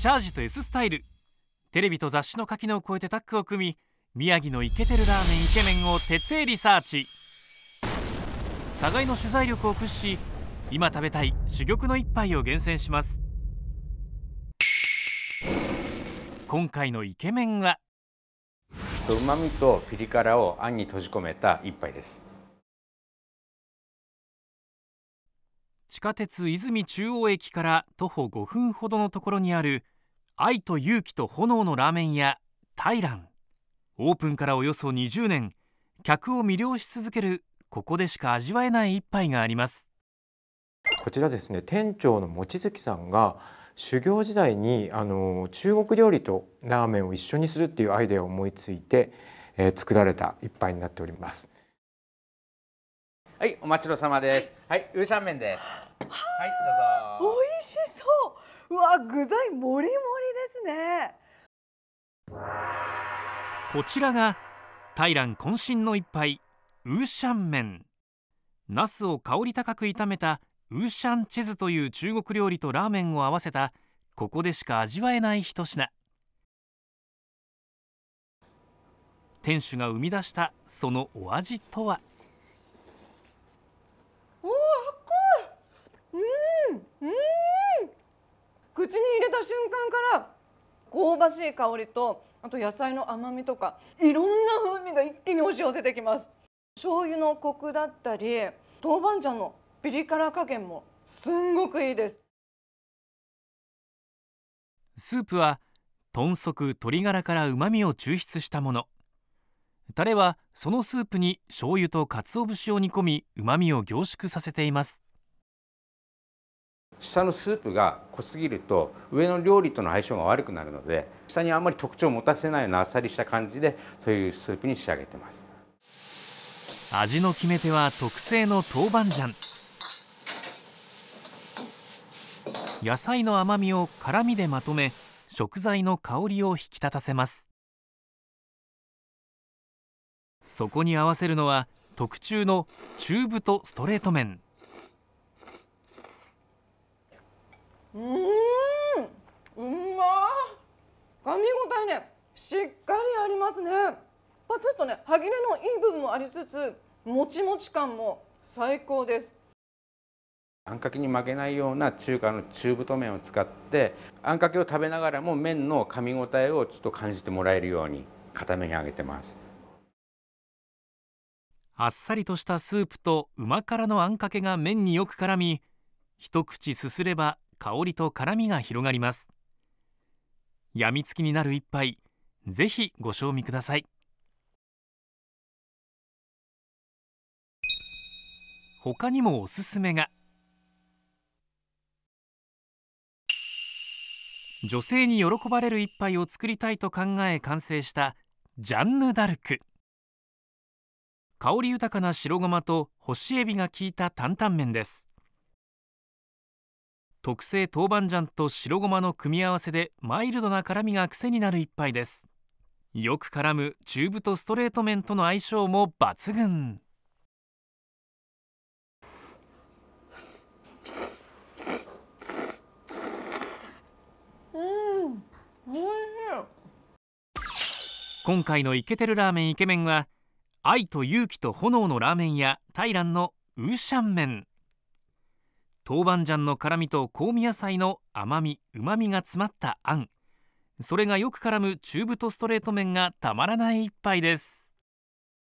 チャージと S スタイルテレビと雑誌の垣根を越えてタッグを組み宮城のイケてるラーメンイケメンを徹底リサーチ互いの取材力を駆使し今食べたい珠玉の一杯を厳選します今回のイケメンはうまみとピリ辛をあんに閉じ込めた一杯です地下鉄泉中央駅から徒歩5分ほどのところにある愛と勇気と炎のラーメン屋ランオープンからおよそ20年客を魅了し続けるここでしか味わえない一杯がありますこちらですね店長の望月さんが修行時代にあの中国料理とラーメンを一緒にするっていうアイデアを思いついて、えー、作られた一杯になっておりますはい、お待ちの様です。はい、ウーシャンメンです。はい、どうぞ。美味しそう。うわ、具材もりもりですね。こちらがタイラン渾身の一杯ウーシャンメン。ナスを香り高く炒めたウーシャンチェズという中国料理とラーメンを合わせたここでしか味わえない一品。店主が生み出したそのお味とは。香ばしい香りとあと野菜の甘みとかいろんな風味が一気に押し寄せてきます醤油のコクだったり豆板醤のピリ辛加減もすんごくいいですスープは豚足鶏ガラから旨味を抽出したものタレはそのスープに醤油と鰹節を煮込み旨味を凝縮させています下のスープが濃すぎると上の料理との相性が悪くなるので下にあんまり特徴を持たせないようなあっさりした感じでそういうスープに仕上げてます味の決め手は特製の豆板醤野菜の甘みを辛みでまとめ食材の香りを引き立たせますそこに合わせるのは特注の中太ストレート麺かりありますねまあ、ちょっとね歯切れのいい部分もありつつもちもち感も最高ですあんかけに負けないような中華の中太麺を使ってあんかけを食べながらも麺の噛み応えをちょっと感じてもらえるように固めに揚げてますあっさりとしたスープと旨辛のあんかけが麺によく絡み一口すすれば香りと辛みが広がります病みつきになる一杯ぜひご賞味ください他にもおすすめが女性に喜ばれる一杯を作りたいと考え完成したジャンヌ・ダルク香り豊かな白ごまと干しエビが効いた担々麺です特製豆板醤と白ごまの組み合わせでマイルドな辛みが癖になる一杯ですよく絡む中太ストレート麺との相性も抜群今回のイケてるラーメンイケメンは愛と勇気と炎のラーメンやランのウーシャン麺豆板醤の辛みと香味野菜の甘みうまみが詰まったあんそれがよく絡む中太ストレート麺がたまらない一杯です